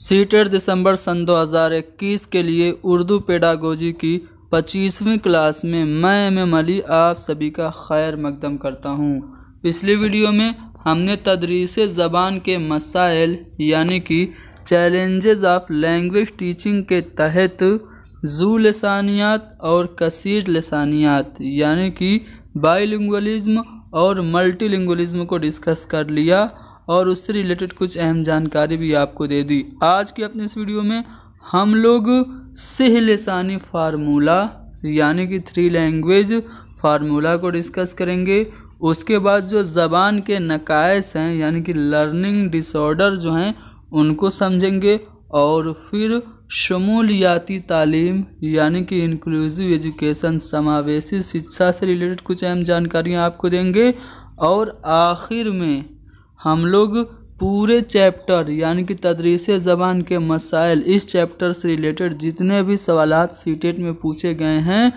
CTET दिसंबर सन 2021 के लिए Urdu pedagogy की पच्चीसवीं क्लास में मैं एम एम अली आप सभी का खैर मकदम करता हूँ पिछली वीडियो में हमने तदरीस ज़बान के मसाइल यानी कि चैलेंजेस ऑफ लैंग्वेज टीचिंग के तहत जू लसानियात और कसर लसानियात यानी कि बाईलिंगलिज़्म और मल्टीलिंगज़म को डिस्कस कर लिया और उससे रिलेटेड कुछ अहम जानकारी भी आपको दे दी आज की अपने इस वीडियो में हम लोग सह लसानी फार्मूला यानी कि थ्री लैंग्वेज फार्मूला को डिस्कस करेंगे उसके बाद जो ज़बान के नकायस हैं यानी कि लर्निंग डिसऑर्डर जो हैं उनको समझेंगे और फिर शमूलियाती तालीम यानी कि इंक्लूसिव एजुकेशन समावेशी शिक्षा से रिलेटेड कुछ अहम जानकारियाँ आपको देंगे और आखिर में हम लोग पूरे चैप्टर यानी कि तदरीस ज़बान के मसाइल इस चैप्टर से रिलेटेड जितने भी सवाल सी टेट में पूछे गए हैं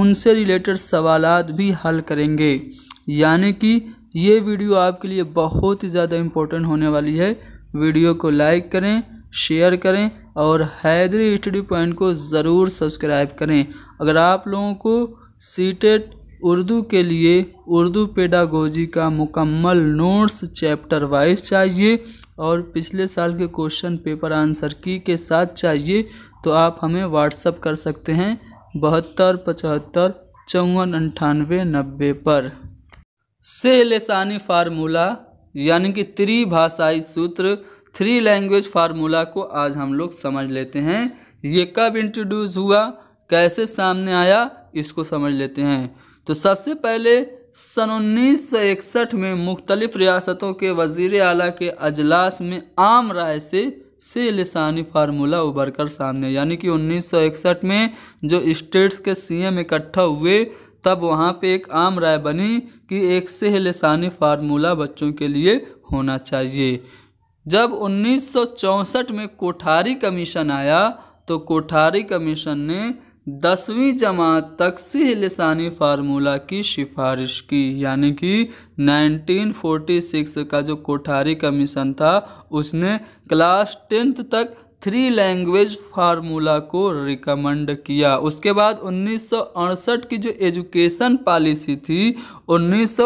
उनसे रिलेटेड सवाल भी हल करेंगे यानी कि ये वीडियो आपके लिए बहुत ही ज़्यादा इम्पोर्टेंट होने वाली है वीडियो को लाइक करें शेयर करें और हैदरी स्टडी पॉइंट को ज़रूर सब्सक्राइब करें अगर आप लोगों को सीटेट उर्दू के लिए उर्दू पेडागोजी का मुकम्मल नोट्स चैप्टर वाइज चाहिए और पिछले साल के क्वेश्चन पेपर आंसर की के साथ चाहिए तो आप हमें व्हाट्सअप कर सकते हैं बहत्तर पचहत्तर चौवन अंठानवे नब्बे पर से लसानी फार्मूला यानी कि त्रिभाषाई सूत्र थ्री लैंग्वेज फार्मूला को आज हम लोग समझ लेते हैं ये कब इंट्रोड्यूस हुआ कैसे सामने आया इसको समझ लेते हैं तो सबसे पहले सन उन्नीस में मुख्तलिफ़ रियासतों के वज़ी अला के अजलास में आम राय से से लसानी फार्मूला उभर कर सामने यानी कि 1961 में जो स्टेट्स के सीएम इकट्ठा हुए तब वहाँ पे एक आम राय बनी कि एक से लसानी फार्मूला बच्चों के लिए होना चाहिए जब 1964 में कोठारी कमीशन आया तो कोठारी कमीशन ने दसवीं जमात तक सिह लसानी फार्मूला की सिफारिश की यानी कि 1946 का जो कोठारी कमीशन था उसने क्लास टेंथ तक थ्री लैंग्वेज फार्मूला को रिकमेंड किया उसके बाद उन्नीस की जो एजुकेशन पॉलिसी थी उन्नीस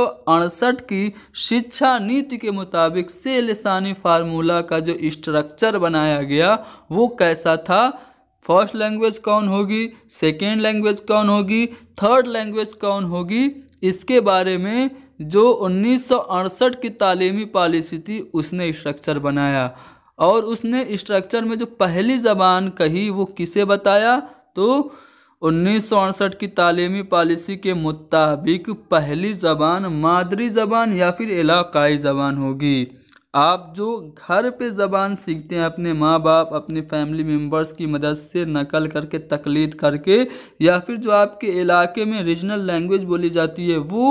की शिक्षा नीति के मुताबिक से लसानी फार्मूला का जो स्ट्रक्चर बनाया गया वो कैसा था फर्स्ट लैंग्वेज कौन होगी सेकेंड लैंग्वेज कौन होगी थर्ड लैंग्वेज कौन होगी इसके बारे में जो उन्नीस की तालीमी पॉलिसी थी उसने स्ट्रक्चर बनाया और उसने स्ट्रक्चर में जो पहली ज़बान कही वो किसे बताया तो उन्नीस की तालीमी पॉलिसी के मुताबिक पहली ज़बान मादरी ज़बान या फिर इलाकाई ज़बान होगी आप जो घर पे ज़बान सीखते हैं अपने माँ बाप अपने फैमिली मेम्बर्स की मदद से नकल करके तकलीद करके या फिर जो आपके इलाके में रीजनल लैंग्वेज बोली जाती है वो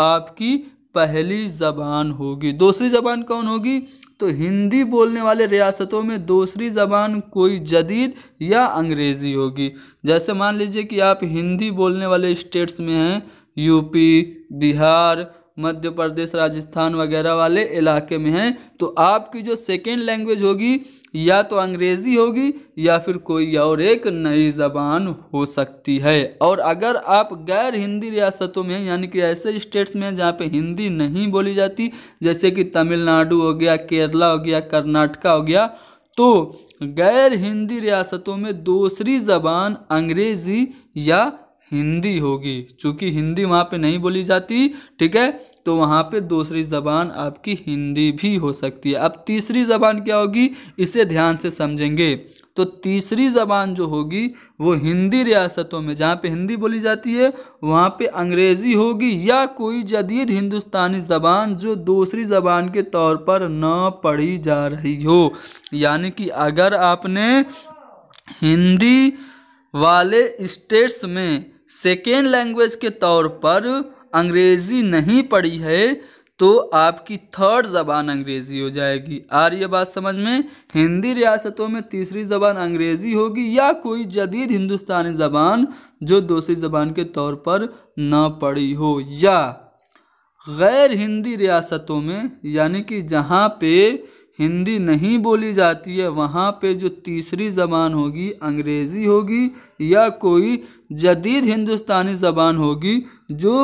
आपकी पहली ज़बान होगी दूसरी ज़बान कौन होगी तो हिंदी बोलने वाले रियासतों में दूसरी ज़बान कोई जदीद या अंग्रेज़ी होगी जैसे मान लीजिए कि आप हिंदी बोलने वाले स्टेट्स में हैं यूपी बिहार मध्य प्रदेश राजस्थान वगैरह वाले इलाके में हैं तो आपकी जो सेकेंड लैंग्वेज होगी या तो अंग्रेज़ी होगी या फिर कोई और एक नई ज़बान हो सकती है और अगर आप गैर हिंदी रियासतों में यानी कि ऐसे स्टेट्स में जहाँ पे हिंदी नहीं बोली जाती जैसे कि तमिलनाडु हो गया केरला हो गया कर्नाटका हो गया तो गैर हिंदी रियासतों में दूसरी ज़बान अंग्रेज़ी या हिंदी होगी चूँकि हिंदी वहाँ पे नहीं बोली जाती ठीक है तो वहाँ पे दूसरी ज़बान आपकी हिंदी भी हो सकती है अब तीसरी ज़बान क्या होगी इसे ध्यान से समझेंगे तो तीसरी ज़बान जो होगी वो हिंदी रियासतों में जहाँ पे हिंदी बोली जाती है वहाँ पे अंग्रेज़ी होगी या कोई जदीद हिंदुस्तानी ज़बान जो दूसरी ज़बान के तौर पर न पढ़ी जा रही हो यानी कि अगर आपने हिंदी वाले स्टेट्स में सेकेंड लैंग्वेज के तौर पर अंग्रेज़ी नहीं पढ़ी है तो आपकी थर्ड ज़बान अंग्रेज़ी हो जाएगी आ रही बात समझ में हिंदी रियासतों में तीसरी ज़बान अंग्रेज़ी होगी या कोई जदीद हिंदुस्तानी ज़बान जो दूसरी ज़बान के तौर पर ना पढ़ी हो या गैर हिंदी रियासतों में यानी कि जहाँ पे हिंदी नहीं बोली जाती है वहाँ पे जो तीसरी ज़बान होगी अंग्रेज़ी होगी या कोई जदीद हिंदुस्तानी ज़बान होगी जो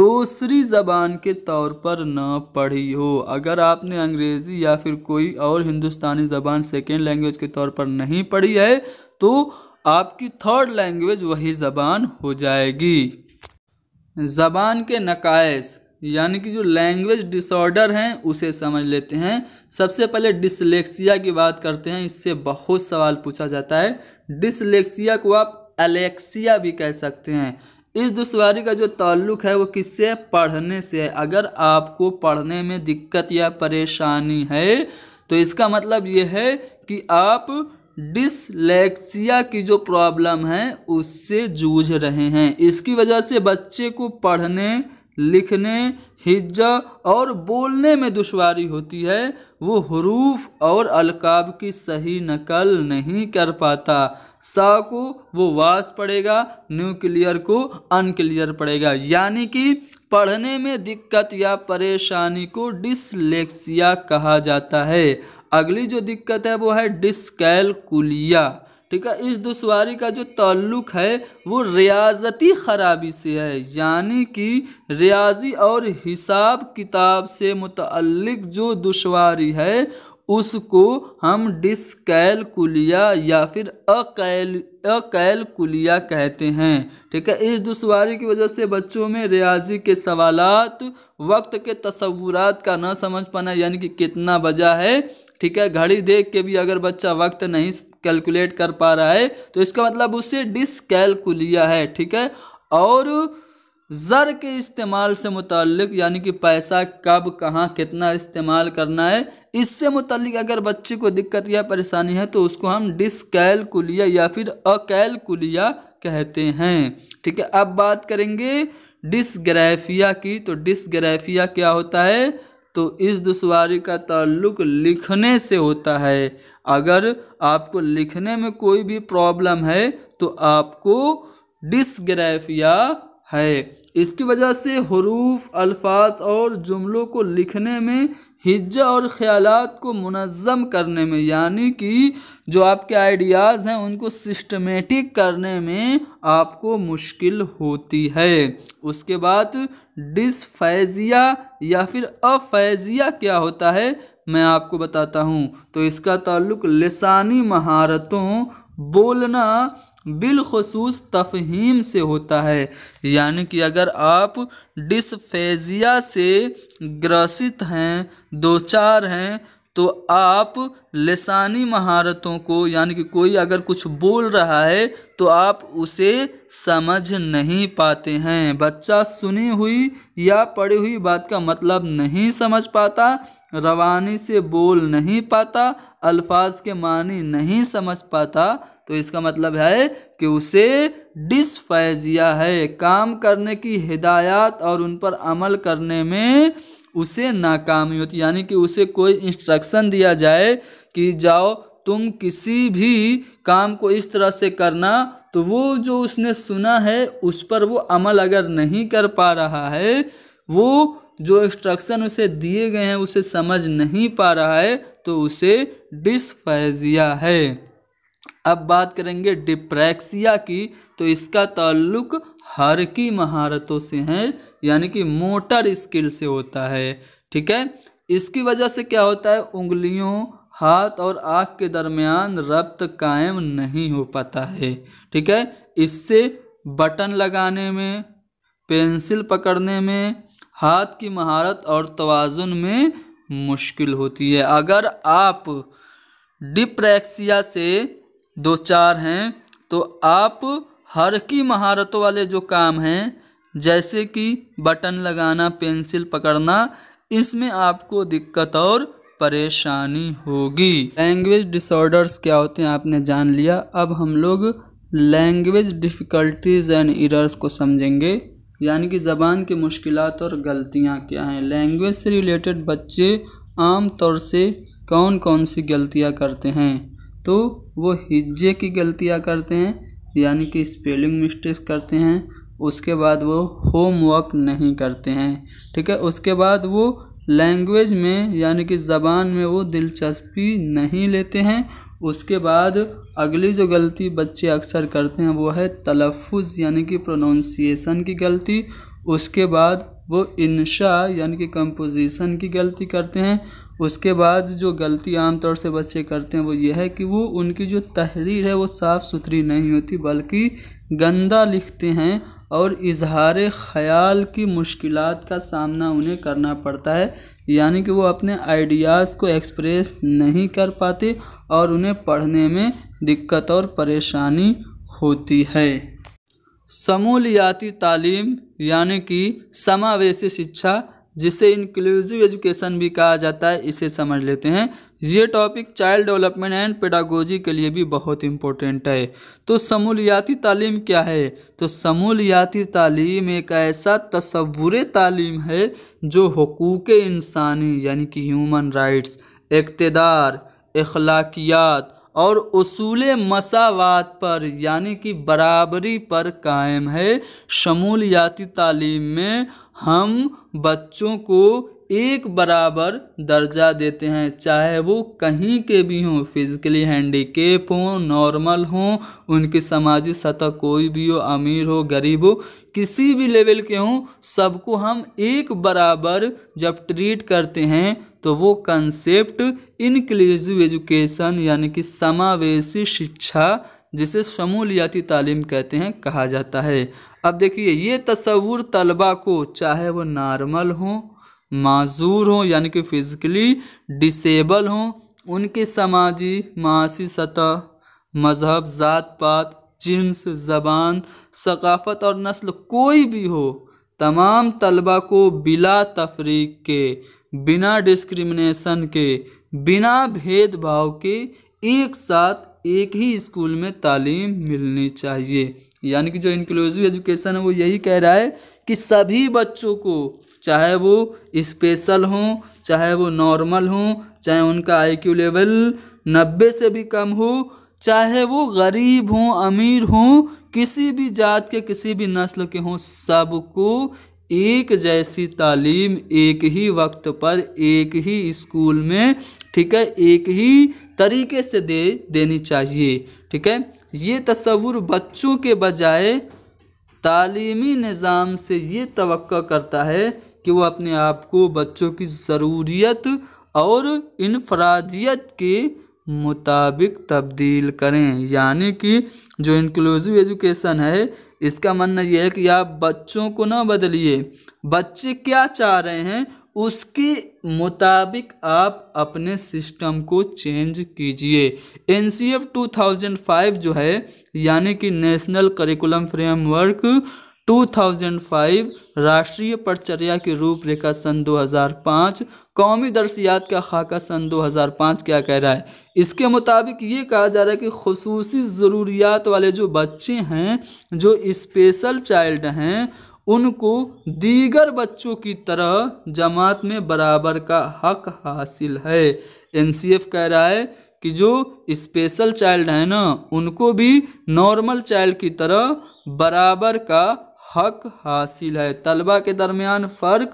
दूसरी ज़बान के तौर पर ना पढ़ी हो अगर आपने अंग्रेज़ी या फिर कोई और हिंदुस्तानी ज़बान सेकेंड लैंग्वेज के तौर पर नहीं पढ़ी है तो आपकी थर्ड लैंग्वेज वही ज़बान हो जाएगी ज़बान के नकायस यानी कि जो लैंग्वेज डिसऑर्डर हैं उसे समझ लेते हैं सबसे पहले डिसलेक्सिया की बात करते हैं इससे बहुत सवाल पूछा जाता है डिसलेक्सिया को आप एलेक्सिया भी कह सकते हैं इस दुशारी का जो ताल्लुक है वो किससे पढ़ने से है अगर आपको पढ़ने में दिक्कत या परेशानी है तो इसका मतलब ये है कि आप डिसलेक्सिया की जो प्रॉब्लम है उससे जूझ रहे हैं इसकी वजह से बच्चे को पढ़ने लिखने हिज्जा और बोलने में दुश्वारी होती है वो हरूफ और अलकाब की सही नकल नहीं कर पाता सा को वो वास पड़ेगा न्यूक्लियर को अनक्लियर पड़ेगा यानी कि पढ़ने में दिक्कत या परेशानी को डिसलेक्सिया कहा जाता है अगली जो दिक्कत है वो है डिसकैलकुलिया ठीक है इस दुशारी का जो ताल्लुक़ है वो रियाजती ख़राबी से है यानी कि रियाजी और हिसाब किताब से मुतलक जो दुशारी है उसको हम डिसकैलकुलिया या फिर अकैल अकैलकुलिया कहते हैं ठीक है इस दुशारी की वजह से बच्चों में रियाजी के सवालत वक्त के तस्वूरत का ना समझ पाना यानी कि कितना बजा है ठीक है घड़ी देख के भी अगर बच्चा वक्त नहीं कैलकुलेट कर पा रहा है तो इसका मतलब उससे डिसकैलकुलिया है ठीक है और ज़र के इस्तेमाल से मुतल यानी कि पैसा कब कहाँ कितना इस्तेमाल करना है इससे मुतल अगर बच्चे को दिक्कत या परेशानी है तो उसको हम डिसकैलकुलिया या फिर अकैलकुलिया कहते हैं ठीक है अब बात करेंगे डिसग्राफिया की तो डिसग्राफिया क्या होता है तो इस दुशारी का ताल्लुक लिखने से होता है अगर आपको लिखने में कोई भी प्रॉब्लम है तो आपको डिसग्राफिया है इसकी वजह से हरूफ अल्फाज और जुमलों को लिखने में हिज्जा और ख़्याल को मनज़म करने में यानी कि जो आपके आइडियाज़ हैं उनको सिस्टमेटिक करने में आपको मुश्किल होती है उसके बाद डिसफैज़िया या फिर अफैज़िया क्या होता है मैं आपको बताता हूँ तो इसका ताल्लुक लसानी महारतों बोलना बिलखसूस तफहीम से होता है यानी कि अगर आप डिसफेजिया से ग्रसित हैं दो चार हैं तो आप लसानी महारतों को यानी कि कोई अगर कुछ बोल रहा है तो आप उसे समझ नहीं पाते हैं बच्चा सुनी हुई या पढ़ी हुई बात का मतलब नहीं समझ पाता रवानी से बोल नहीं पाता अल्फाज के मानी नहीं समझ पाता तो इसका मतलब है कि उसे डिसफैजिया है काम करने की हिदायत और उन पर अमल करने में उसे नाकामी होती यानी कि उसे कोई इंस्ट्रक्शन दिया जाए कि जाओ तुम किसी भी काम को इस तरह से करना तो वो जो उसने सुना है उस पर वो अमल अगर नहीं कर पा रहा है वो जो इंस्ट्रक्शन उसे दिए गए हैं उसे समझ नहीं पा रहा है तो उसे डिसफैजिया है अब बात करेंगे डिप्रैक्सिया की तो इसका ताल्लुक हर की महारतों से है यानी कि मोटर स्किल से होता है ठीक है इसकी वजह से क्या होता है उंगलियों हाथ और आँख के दरमियान रब्त कायम नहीं हो पाता है ठीक है इससे बटन लगाने में पेंसिल पकड़ने में हाथ की महारत और तोज़ुन में मुश्किल होती है अगर आप डिप्रैक्सिया से दो चार हैं तो आप हर की महारतों वाले जो काम हैं जैसे कि बटन लगाना पेंसिल पकड़ना इसमें आपको दिक्कत और परेशानी होगी लैंग्वेज डिसऑर्डर्स क्या होते हैं आपने जान लिया अब हम लोग लैंग्वेज डिफ़िकल्टीज़ एंड इरर्स को समझेंगे यानी कि ज़बान की मुश्किल और गलतियाँ क्या हैं लैंग्वेज से रिलेटेड बच्चे आम तौर से कौन कौन सी गलतियाँ करते हैं तो वो हिज्जे की गलतियाँ करते हैं यानी कि स्पेलिंग मिस्टेक्स करते हैं उसके बाद वो होमवर्क नहीं करते हैं ठीक है उसके बाद वो लैंग्वेज में यानी कि ज़बान में वो दिलचस्पी नहीं लेते हैं उसके बाद अगली जो गलती बच्चे अक्सर करते हैं वो है तलफ़ यानी कि प्रोनाउंसिएशन की गलती उसके बाद वो इंशा यानी कि कंपोजिशन की गलती करते हैं उसके बाद जो गलती आमतौर से बच्चे करते हैं वो ये है कि वो उनकी जो तहरीर है वो साफ़ सुथरी नहीं होती बल्कि गंदा लिखते हैं और इजहार ख्याल की मुश्किल का सामना उन्हें करना पड़ता है यानी कि वो अपने आइडियाज़ को एक्सप्रेस नहीं कर पाते और उन्हें पढ़ने में दिक्कत और परेशानी होती है समूलियाती तालीम यानी कि समावेशी शिक्षा जिसे इंक्लूसिव एजुकेशन भी कहा जाता है इसे समझ लेते हैं ये topic child development and pedagogy के लिए भी बहुत इम्पोर्टेंट है तो समूलियाती तालीम क्या है तो समूलियाती तालीम एक ऐसा तस्वुर तालीम है जो हकूक़ इंसानी यानी कि ह्यूमन राइट्स इकतदार अखलाकियात और असूल मसावात पर यानी कि बराबरी पर कायम है शमूलियाती तालीम में हम बच्चों को एक बराबर दर्जा देते हैं चाहे वो कहीं के भी हों फिज़िकली हैंडीकेप हों नॉर्मल हों उनकी सामाजिक सतह कोई भी हो अमीर हो गरीब हो किसी भी लेवल के हों सबको हम एक बराबर जब ट्रीट करते हैं तो वो कंसेप्ट इनक्लूसिव एजुकेशन यानी कि समावेशी शिक्षा जिसे शमूलियाती तालीम कहते हैं कहा जाता है अब देखिए ये तस्वूर तलबा को चाहे वो नॉर्मल हों माजूर हों यानी कि फ़िज़िकली डिसेबल हों उनके समाजी मासी सतह मज़हब ज़ात पात जिन्स ज़बान सकाफ़त और नस्ल कोई भी हो तमाम तलबा को बिला तफरीक के बिना डिस्क्रिमिनेशन के बिना भेदभाव के एक साथ एक ही स्कूल में तालीम मिलनी चाहिए यानी कि जो इंक्लूसिव एजुकेशन है वो यही कह रहा है कि सभी बच्चों को चाहे वो स्पेशल हों चाहे वो नॉर्मल हों चाहे उनका आईक्यू लेवल नब्बे से भी कम हो चाहे वो गरीब हों अमीर हों किसी भी जात के किसी भी नस्ल के हों सबको एक जैसी तालीम एक ही वक्त पर एक ही स्कूल में ठीक है एक ही तरीके से दे देनी चाहिए ठीक है ये तस्वुर बच्चों के बजाय तालीमी निज़ाम से ये तो करता है कि वह अपने आप को बच्चों की ज़रूरियत और इनफरादियत के मुताबिक तब्दील करें यानी कि जो इंक्लूसिव एजुकेशन है इसका मानना यह है कि आप बच्चों को ना बदलिए बच्चे क्या चाह रहे हैं उसके मुताबिक आप अपने सिस्टम को चेंज कीजिए N C F two thousand five जो है यानी कि नेशनल करिकुलम फ्रेमवर्क 2005 राष्ट्रीय परचर्या की रूपरेखा सन 2005 कौमी दर्शियात का खाका सन 2005 क्या कह रहा है इसके मुताबिक ये कहा जा रहा है कि खसूस ज़रूरियात वाले जो बच्चे हैं जो स्पेशल चाइल्ड हैं उनको दीगर बच्चों की तरह जमात में बराबर का हक हासिल है एनसीएफ कह रहा है कि जो स्पेशल चाइल्ड है ना उनको भी नॉर्मल चाइल्ड की तरह बराबर का हक हासिल है तलबा के दरमियान फ़र्क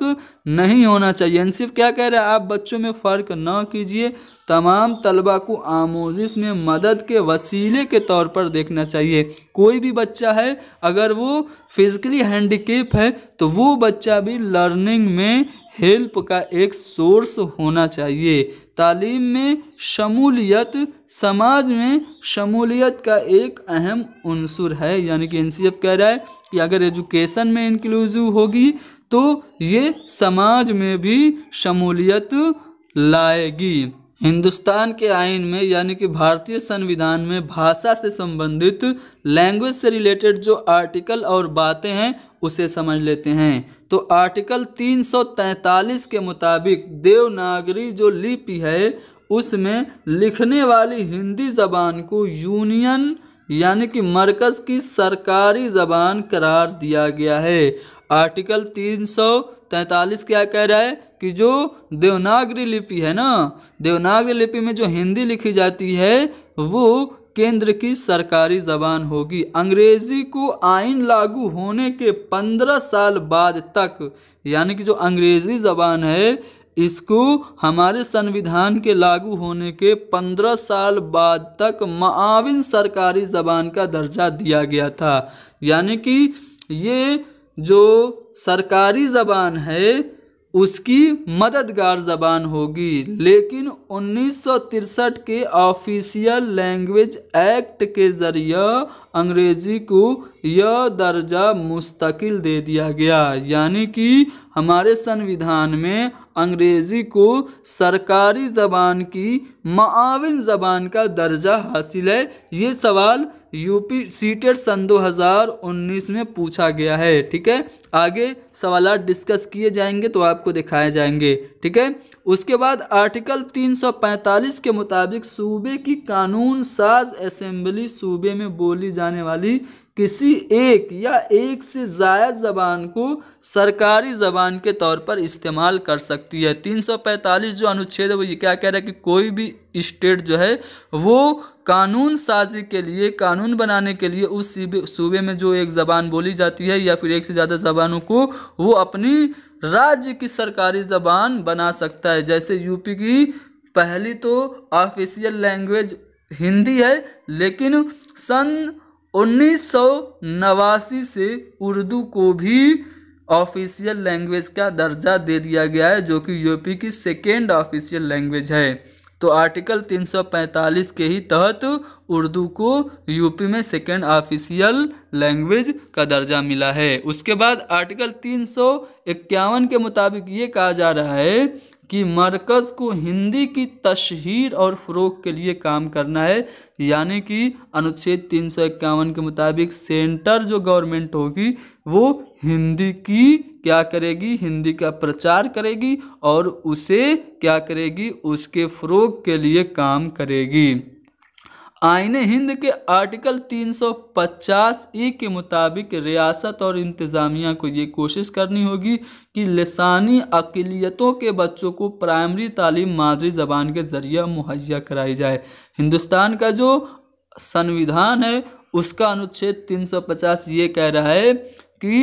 नहीं होना चाहिए सिर्फ क्या कह रहे हैं आप बच्चों में फ़र्क ना कीजिए तमाम तलबा को आमोजिश में मदद के वसीले के तौर पर देखना चाहिए कोई भी बच्चा है अगर वो फिज़िकली हैंडीकेप है तो वो बच्चा भी लर्निंग में हेल्प का एक सोर्स होना चाहिए तालीम में शमूलियत समाज में शमूलियत का एक अहम अनसर है यानी कि एन कह रहा है कि अगर एजुकेशन में इंक्लूसिव होगी तो ये समाज में भी शमूलियत लाएगी हिंदुस्तान के आइन में यानी कि भारतीय संविधान में भाषा से संबंधित लैंग्वेज से रिलेटेड जो आर्टिकल और बातें हैं उसे समझ लेते हैं तो आर्टिकल 343 के मुताबिक देवनागरी जो लिपि है उसमें लिखने वाली हिंदी ज़बान को यूनियन यानी कि मरकज़ की सरकारी ज़बान करार दिया गया है आर्टिकल 343 क्या कह रहा है कि जो देवनागरी लिपि है ना देवनागरी लिपि में जो हिंदी लिखी जाती है वो केंद्र की सरकारी जबान होगी अंग्रेज़ी को आइन लागू होने के पंद्रह साल बाद तक यानी कि जो अंग्रेज़ी ज़बान है इसको हमारे संविधान के लागू होने के पंद्रह साल बाद तक माविन सरकारी ज़बान का दर्जा दिया गया था यानी कि ये जो सरकारी ज़बान है उसकी मददगार जबान होगी लेकिन उन्नीस के ऑफिशियल लैंग्वेज एक्ट के ज़रिए अंग्रेज़ी को यह दर्जा मुस्तकिल दे दिया गया यानी कि हमारे संविधान में अंग्रेज़ी को सरकारी ज़बान की माविन ज़बान का दर्जा हासिल है ये सवाल यूपी सीटेट सन 2019 में पूछा गया है ठीक है आगे सवाल डिस्कस किए जाएंगे तो आपको दिखाए जाएंगे ठीक है उसके बाद आर्टिकल 345 के मुताबिक सूबे की कानून साज असेंबली सूबे में बोली जाने वाली किसी एक या एक से ज़ायद ज़बान को सरकारी ज़बान के तौर पर इस्तेमाल कर सकती है 345 जो अनुच्छेद है वो ये क्या कह रहा है कि कोई भी स्टेट जो है वो कानून साजी के लिए कानून बनाने के लिए उस सूबे में जो एक ज़बान बोली जाती है या फिर एक से ज़्यादा ज़बानों को वो अपनी राज्य की सरकारी ज़बान बना सकता है जैसे यूपी की पहली तो ऑफिशियल लैंग्वेज हिंदी है लेकिन सन उन्नीस सौ नवासी से उर्दू को भी ऑफिशियल लैंग्वेज का दर्जा दे दिया गया है जो कि यूपी की सेकेंड ऑफिशियल लैंग्वेज है तो आर्टिकल 345 के ही तहत उर्दू को यूपी में सेकेंड ऑफिशियल लैंग्वेज का दर्जा मिला है उसके बाद आर्टिकल तीन के मुताबिक ये कहा जा रहा है कि मरकज़ को हिंदी की तशहर और फ़रोग के लिए काम करना है यानी कि अनुच्छेद तीन सौ इक्यावन के मुताबिक सेंटर जो गवर्नमेंट होगी वो हिंदी की क्या करेगी हिंदी का प्रचार करेगी और उसे क्या करेगी उसके फ़रोग के लिए काम करेगी आइन हिंद के आर्टिकल 350 ई के मुताबिक रियासत और इंतज़ामिया को ये कोशिश करनी होगी कि लसानी अकलीतों के बच्चों को प्राइमरी तालीम मादरी ज़बान के ज़रिए मुहैया कराई जाए हिंदुस्तान का जो संविधान है उसका अनुच्छेद 350 ये कह रहा है कि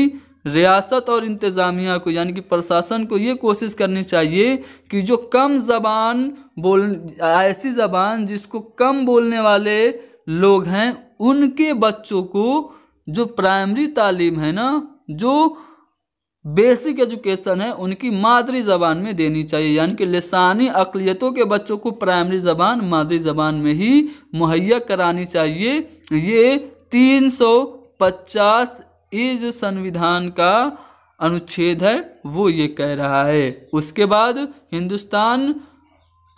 रियासत और इंतज़ामिया को यानी कि प्रशासन को ये कोशिश करनी चाहिए कि जो कम ज़बान बोल ऐसी ज़बान जिसको कम बोलने वाले लोग हैं उनके बच्चों को जो प्राइमरी तालीम है ना जो बेसिक एजुकेशन है उनकी मादरी ज़बान में देनी चाहिए यानी कि लसानी अकलीतों के बच्चों को प्राइमरी ज़बान मादरी ज़बान में ही मुहैया करानी चाहिए ये तीन सौ पचास ये जो संविधान का अनुच्छेद है वो ये कह रहा है उसके बाद हिंदुस्तान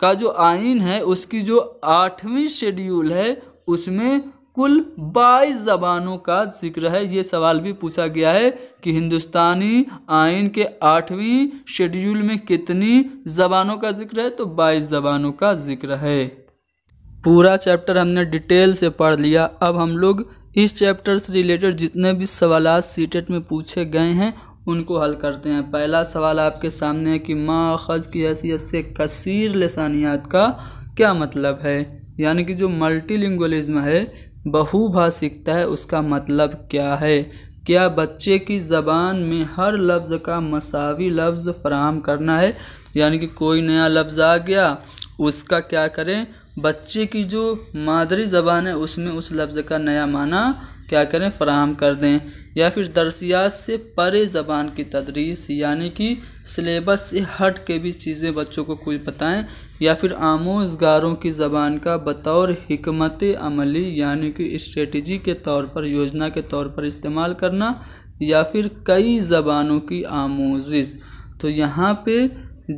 का जो आइन है उसकी जो आठवीं शेड्यूल है उसमें कुल बाईस ज़बानों का जिक्र है ये सवाल भी पूछा गया है कि हिंदुस्तानी आइन के आठवीं शेड्यूल में कितनी ज़बानों का जिक्र है तो बाईस ज़बानों का जिक्र है पूरा चैप्टर हमने डिटेल से पढ़ लिया अब हम लोग इस चैप्टर से रिलेटेड जितने भी सवाल सी e में पूछे गए हैं उनको हल करते हैं पहला सवाल आपके सामने है कि माखज़ की हैसियत से कसीर लसानियात का क्या मतलब है यानी कि जो मल्टीलिंगुअलिज्म है बहुभाषिकता है उसका मतलब क्या है क्या बच्चे की ज़बान में हर लफ्ज़ का मसावी लफ्ज़ फ्राहम करना है यानी कि कोई नया लफ्ज़ आ गया उसका क्या करें बच्चे की जो मादरी ज़बान है उसमें उस लफ्ज़ का नया माना क्या करें फ्राहम कर दें या फिर दरसियात से परे ज़बान की तदरीस यानी कि सिलेबस से हट के भी चीज़ें बच्चों को कुछ बताएं या फिर आमोजगारों की ज़बान का बतौर हमत अमली यानी कि स्ट्रेटजी के तौर पर योजना के तौर पर इस्तेमाल करना या फिर कई ज़बानों की आमोजिश तो यहाँ पे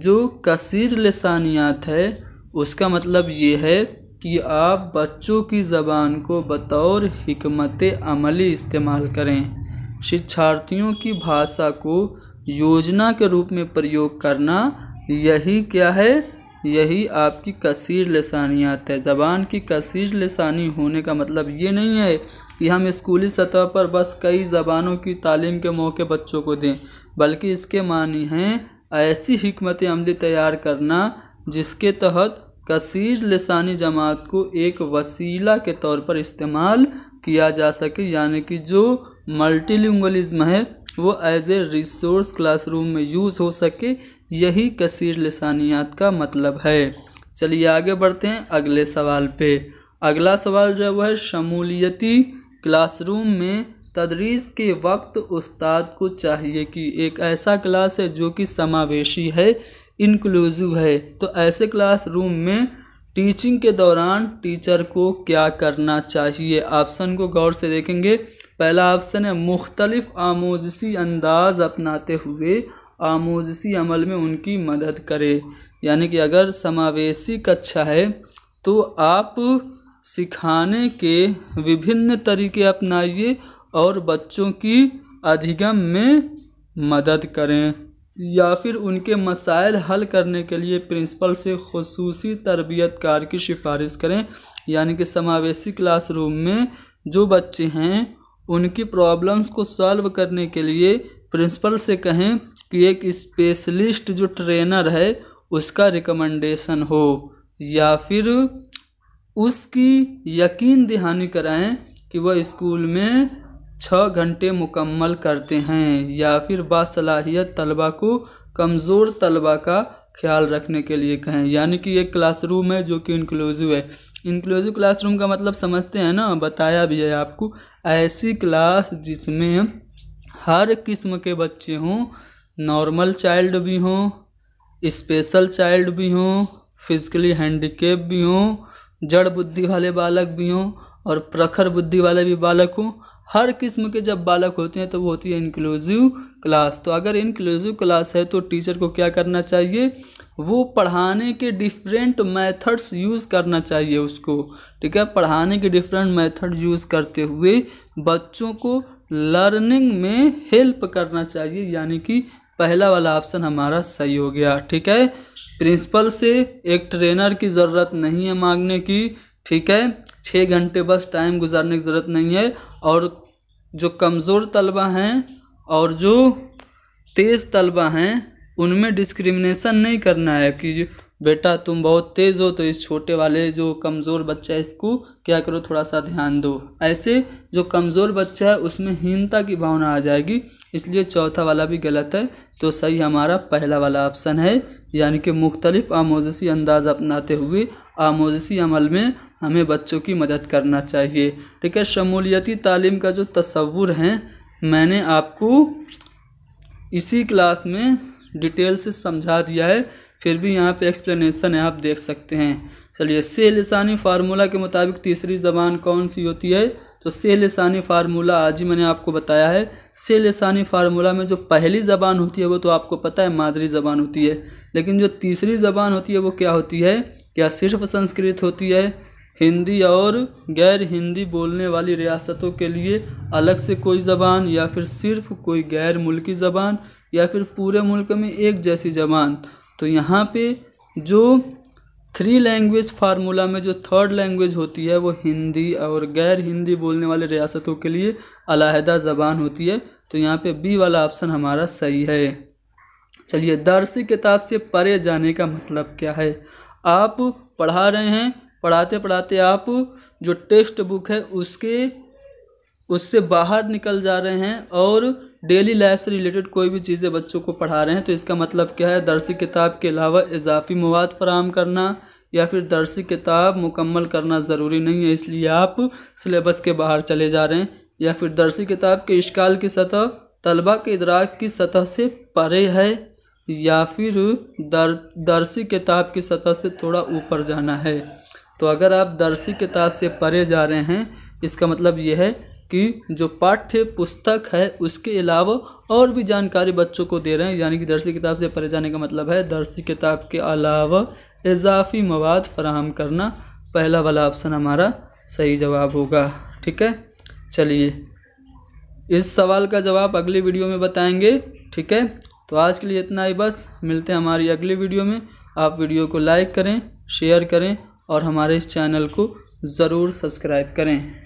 जो कसर लसानियात है उसका मतलब ये है कि आप बच्चों की ज़बान को बतौर हमत अमली इस्तेमाल करें शिक्षार्थियों की भाषा को योजना के रूप में प्रयोग करना यही क्या है यही आपकी कसीर लसानियात है ज़बान की कसीर लसानी होने का मतलब ये नहीं है कि हम स्कूली सतह पर बस कई ज़बानों की तालीम के मौके बच्चों को दें बल्कि इसके मानी हैं ऐसी हमत अमली तैयार करना जिसके तहत कसीर लसानी जमात को एक वसीला के तौर पर इस्तेमाल किया जा सके यानी कि जो मल्टीलिंगलिज्म है वो एज ए रिसोर्स क्लासरूम में यूज़ हो सके यही कसीर लसानियात का मतलब है चलिए आगे बढ़ते हैं अगले सवाल पे अगला सवाल जो है वह है शमूलियती क्लासरूम में तदरीस के वक्त उस्ताद को चाहिए कि एक ऐसा क्लास है जो कि समावेशी है इनक्लूसिव है तो ऐसे क्लासरूम में टीचिंग के दौरान टीचर को क्या करना चाहिए ऑप्शन को गौर से देखेंगे पहला ऑप्शन है मुख्तलिफ आमोजसी अंदाज अपनाते हुए आमोजसी अमल में उनकी मदद करें यानी कि अगर समावेशी कक्षा है तो आप सिखाने के विभिन्न तरीके अपनाइए और बच्चों की अधिगम में मदद करें या फिर उनके मसाइल हल करने के लिए प्रिंसिपल से खसूस तरबियत कार की सिफारिश करें यानी कि समावेशी क्लासरूम में जो बच्चे हैं उनकी प्रॉब्लम्स को सॉल्व करने के लिए प्रिंसिपल से कहें कि एक स्पेशलिस्ट जो ट्रेनर है उसका रिकमेंडेशन हो या फिर उसकी यकीन दहानी कराएं कि वह स्कूल में छः घंटे मुकम्मल करते हैं या फिर बासलाहियत तलबा को कमज़ोर तलबा का ख्याल रखने के लिए कहें यानी कि एक क्लासरूम है जो कि इनकलूजिव है इनकलूजिव क्लासरूम का मतलब समझते हैं ना बताया भी है आपको ऐसी क्लास जिसमें हर किस्म के बच्चे हों नॉर्मल चाइल्ड भी हों स्पेशल चाइल्ड भी हों फिजिकली हैंडीकेप भी हों जड़ बुद्धि वाले बालक भी हों और प्रखर बुद्धि वाले भी बालक हों हर किस्म के जब बालक होते हैं तो वो होती है इंक्लूसिव क्लास तो अगर इंक्लूसिव क्लास है तो टीचर को क्या करना चाहिए वो पढ़ाने के डिफरेंट मेथड्स यूज़ करना चाहिए उसको ठीक है पढ़ाने के डिफरेंट मेथड यूज़ करते हुए बच्चों को लर्निंग में हेल्प करना चाहिए यानी कि पहला वाला ऑप्शन हमारा सही हो गया ठीक है प्रिंसिपल से एक ट्रेनर की ज़रूरत नहीं है मांगने की ठीक है छः घंटे बस टाइम गुजारने की ज़रूरत नहीं है और जो कमज़ोर तलबा हैं और जो तेज़ तलबा हैं उनमें डिस्क्रिमिनेशन नहीं करना है कि बेटा तुम बहुत तेज़ हो तो इस छोटे वाले जो कमज़ोर बच्चा है इसको क्या करो थोड़ा सा ध्यान दो ऐसे जो कमज़ोर बच्चा है उसमें हीनता की भावना आ जाएगी इसलिए चौथा वाला भी गलत है तो सही हमारा पहला वाला ऑप्शन है यानी कि मुख्तलिफ आमोजसी अंदाज़ अपनाते हुए आमोजसी अमल में हमें बच्चों की मदद करना चाहिए ठीक है शमूलियती तालीम का जो तस्वुर है मैंने आपको इसी क्लास में डिटेल से समझा दिया है फिर भी यहाँ पे एक्सप्लेनेशन है आप देख सकते हैं चलिए से लसानी फार्मूला के मुताबिक तीसरी ज़बान कौन सी होती है तो से लसानी फार्मूला आज ही मैंने आपको बताया है से लसानी फार्मूला में जो पहली ज़बान होती है वो तो आपको पता है मादरी ज़बान होती है लेकिन जो तीसरी ज़बान होती है वो क्या होती है क्या सिर्फ संस्कृत होती है हिंदी और गैर हिंदी बोलने वाली रियासतों के लिए अलग से कोई ज़बान या फिर सिर्फ कोई गैर मुल्की ज़बान या फिर पूरे मुल्क में एक जैसी ज़बान तो यहाँ पे जो थ्री लैंग्वेज फार्मूला में जो थर्ड लैंग्वेज होती है वो हिंदी और गैर हिंदी बोलने वाले रियासतों के लिए अलहदा ज़बान होती है तो यहाँ पे बी वाला ऑप्शन हमारा सही है चलिए दर्सी किताब से परे जाने का मतलब क्या है आप पढ़ा रहे हैं पढ़ाते पढ़ाते आप जो टेक्स्ट बुक है उसके उससे बाहर निकल जा रहे हैं और डेली लाइफ से रिलेटेड कोई भी चीज़ें बच्चों को पढ़ा रहे हैं तो इसका मतलब क्या है दर्सी किताब के अलावा इजाफी मवाद फराम करना या फिर दर्सी किताब मुकम्मल करना ज़रूरी नहीं है इसलिए आप सिलेबस के बाहर चले जा रहे हैं या फिर दर्सी किताब के इश्काल की सतह तलबा के इदराक की सतह से परे है या फिर दर दर्सी किताब की सतह से थोड़ा ऊपर जाना है तो अगर आप दर्शी किताब से परे जा रहे हैं इसका मतलब यह है कि जो पाठ्य पुस्तक है उसके अलावा और भी जानकारी बच्चों को दे रहे हैं यानी कि दर्शी किताब से परे जाने का मतलब है दर्शी किताब के अलावा इजाफी मवाद फराहम करना पहला वाला ऑप्शन हमारा सही जवाब होगा ठीक है चलिए इस सवाल का जवाब अगली वीडियो में बताएंगे ठीक है तो आज के लिए इतना ही बस मिलते हैं हमारी अगली वीडियो में आप वीडियो को लाइक करें शेयर करें और हमारे इस चैनल को ज़रूर सब्सक्राइब करें